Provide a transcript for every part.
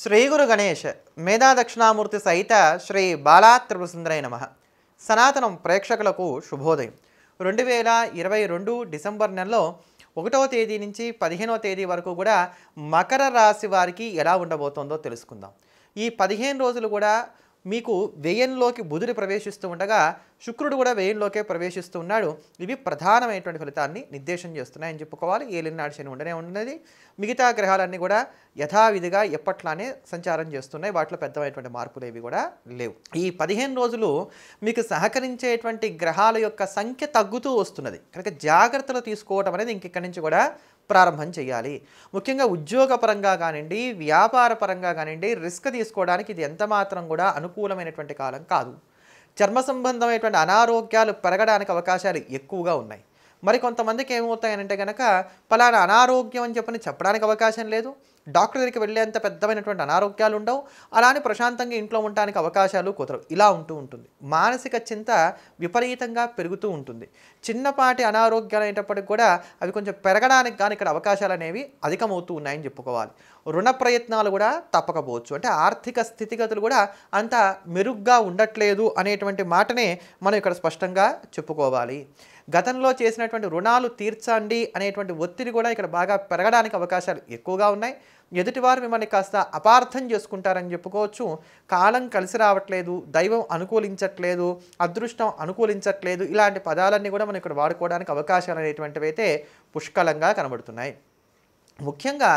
శ్రీ గురు గణేష్ మేధా దక్షిణామూర్తి సహిత శ్రీ బాలా నమ సనాతనం ప్రేక్షకులకు శుభోదయం రెండు వేల ఇరవై రెండు డిసెంబర్ నెలలో ఒకటవ తేదీ నుంచి పదిహేనవ తేదీ వరకు కూడా మకర రాశి వారికి ఎలా ఉండబోతోందో తెలుసుకుందాం ఈ పదిహేను రోజులు కూడా మీకు వ్యయంలోకి బుధుడు ప్రవేశిస్తూ ఉండగా శుక్రుడు కూడా వ్యయంలోకే ప్రవేశిస్తూ ఉన్నాడు ఇవి ప్రధానమైనటువంటి ఫలితాన్ని నిర్దేశం చేస్తున్నాయని చెప్పుకోవాలి ఏలినాడు శని ఉండనే ఉన్నది మిగతా గ్రహాలన్నీ కూడా యథావిధిగా ఎప్పట్లానే సంచారం చేస్తున్నాయి వాటిలో పెద్దమైనటువంటి మార్పులు ఏవి కూడా లేవు ఈ పదిహేను రోజులు మీకు సహకరించేటువంటి గ్రహాల యొక్క సంఖ్య తగ్గుతూ వస్తున్నది కనుక జాగ్రత్తలు తీసుకోవడం అనేది ఇంక నుంచి కూడా ప్రారంభం చేయాలి ముఖ్యంగా ఉద్యోగపరంగా కానివ్వండి వ్యాపార పరంగా కానివ్వండి రిస్క్ తీసుకోవడానికి ఇది ఎంత మాత్రం కూడా అనుకూలమైనటువంటి కాలం కాదు చర్మ సంబంధమైనటువంటి అనారోగ్యాలు పెరగడానికి అవకాశాలు ఎక్కువగా ఉన్నాయి మరి కొంతమందికి ఏమవుతాయనంటే కనుక పలానా అనారోగ్యం అని చెప్పని చెప్పడానికి అవకాశం లేదు డాక్టర్ దగ్గరికి వెళ్ళేంత పెద్దమైనటువంటి అనారోగ్యాలు ఉండవు అలానే ప్రశాంతంగా ఇంట్లో ఉండడానికి అవకాశాలు కుదరవు ఇలా ఉంటూ ఉంటుంది మానసిక చింత విపరీతంగా పెరుగుతూ ఉంటుంది చిన్నపాటి అనారోగ్యాలు అయినప్పటికీ కూడా అవి కొంచెం పెరగడానికి కానీ ఇక్కడ అవకాశాలు అనేవి అధికమవుతూ ఉన్నాయని చెప్పుకోవాలి రుణ ప్రయత్నాలు కూడా తప్పకపోవచ్చు అంటే ఆర్థిక స్థితిగతులు కూడా అంత మెరుగ్గా ఉండట్లేదు అనేటువంటి మాటనే మనం ఇక్కడ స్పష్టంగా చెప్పుకోవాలి గతంలో చేసినటువంటి రుణాలు తీర్చండి అనేటువంటి ఒత్తిడి కూడా ఇక్కడ బాగా పెరగడానికి అవకాశాలు ఎక్కువగా ఉన్నాయి ఎదుటివారు మిమ్మల్ని కాస్త అపార్థం చేసుకుంటారని చెప్పుకోవచ్చు కాలం కలిసి రావట్లేదు దైవం అనుకూలించట్లేదు అదృష్టం అనుకూలించట్లేదు ఇలాంటి పదాలన్నీ కూడా మనం ఇక్కడ వాడుకోవడానికి అవకాశాలు అనేటువంటివి అయితే పుష్కలంగా కనబడుతున్నాయి ముఖ్యంగా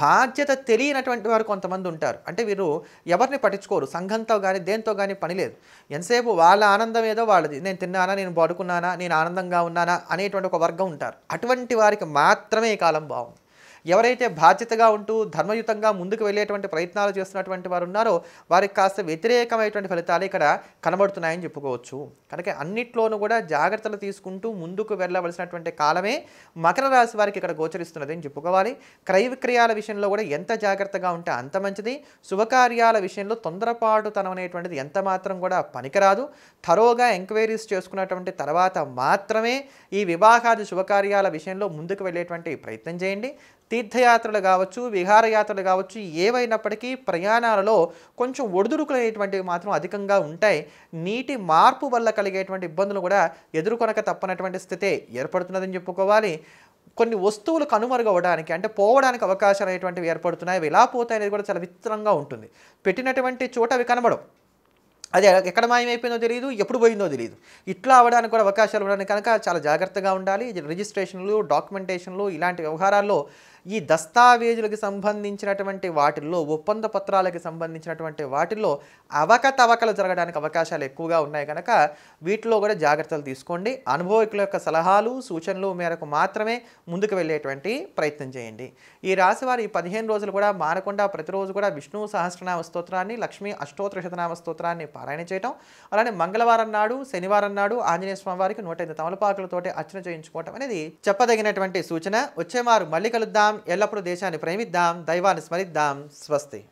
బాధ్యత తెలియనటువంటి వారు కొంతమంది ఉంటారు అంటే వీరు ఎవరిని పట్టించుకోరు సంఘంతో కానీ దేంతో కానీ పని లేదు ఎంతసేపు వాళ్ళ ఆనందం ఏదో వాళ్ళది నేను తిన్నానా నేను పడుకున్నానా నేను ఆనందంగా ఉన్నానా అనేటువంటి ఒక వర్గం ఉంటారు అటువంటి వారికి మాత్రమే ఈ కాలం బాగుంది ఎవరైతే బాధ్యతగా ఉంటూ ధర్మయుతంగా ముందుకు వెళ్ళేటువంటి ప్రయత్నాలు చేస్తున్నటువంటి వారు ఉన్నారో వారికి కాస్త వ్యతిరేకమైనటువంటి ఫలితాలు ఇక్కడ కనబడుతున్నాయని చెప్పుకోవచ్చు కనుక అన్నిట్లోనూ కూడా జాగ్రత్తలు తీసుకుంటూ ముందుకు వెళ్ళవలసినటువంటి కాలమే మకర రాశి వారికి ఇక్కడ గోచరిస్తున్నది అని చెప్పుకోవాలి క్రయ విక్రయాల విషయంలో కూడా ఎంత జాగ్రత్తగా ఉంటే అంత మంచిది శుభకార్యాల విషయంలో తనం అనేటువంటిది ఎంత మాత్రం కూడా పనికిరాదు తరోగా ఎంక్వైరీస్ చేసుకున్నటువంటి తర్వాత మాత్రమే ఈ వివాహాది శుభకార్యాల విషయంలో ముందుకు వెళ్ళేటువంటి ప్రయత్నం చేయండి తీర్థయాత్రలు కావచ్చు విహారయాత్రలు కావచ్చు ఏవైనప్పటికీ ప్రయాణాలలో కొంచెం ఒడిదుడుకులు అనేటువంటివి మాత్రం అధికంగా ఉంటాయి నీటి మార్పు వల్ల కలిగేటువంటి ఇబ్బందులు కూడా ఎదుర్కొనక తప్పనటువంటి స్థితే ఏర్పడుతున్నదని చెప్పుకోవాలి కొన్ని వస్తువులు కనుమరుగవడానికి అంటే పోవడానికి అవకాశాలు అనేటువంటివి ఏర్పడుతున్నాయి అవి ఎలా పోతాయి అనేది కూడా చాలా విచిత్రంగా ఉంటుంది పెట్టినటువంటి చోట అవి కనబడవు అది ఎక్కడ మాయమైపోయిందో తెలియదు ఎప్పుడు పోయిందో తెలియదు ఇట్లా అవ్వడానికి కూడా అవకాశాలు ఉండడానికి కనుక చాలా జాగ్రత్తగా ఉండాలి రిజిస్ట్రేషన్లు డాక్యుమెంటేషన్లు ఇలాంటి వ్యవహారాల్లో ఈ దస్తావేజులకు సంబంధించినటువంటి వాటిల్లో ఒప్పంద పత్రాలకు సంబంధించినటువంటి వాటిల్లో అవకతవకలు జరగడానికి అవకాశాలు ఎక్కువగా ఉన్నాయి కనుక వీటిలో కూడా జాగ్రత్తలు తీసుకోండి అనుభవికుల యొక్క సలహాలు సూచనలు మేరకు మాత్రమే ముందుకు వెళ్ళేటువంటి ప్రయత్నం చేయండి ఈ రాశివారి ఈ పదిహేను రోజులు కూడా మానకుండా ప్రతిరోజు కూడా విష్ణు సహస్రనామ స్తోత్రాన్ని లక్ష్మీ అష్టోత్తర శతనామ స్తోత్రాన్ని పారాయణ చేయటం అలానే మంగళవారం నాడు శనివారం నాడు ఆంజనేయ స్వామి వారికి నూట ఐదు తమలపాకులతోటి అర్చన చేయించుకోవటం అనేది చెప్పదగినటువంటి సూచన వచ్చే మారు మళ్ళీ కలుద్దాం ఎల్లప్పుడూ దేశాన్ని ప్రేమిద్దాం దైవాన్ని స్మరిద్దాం స్వస్తి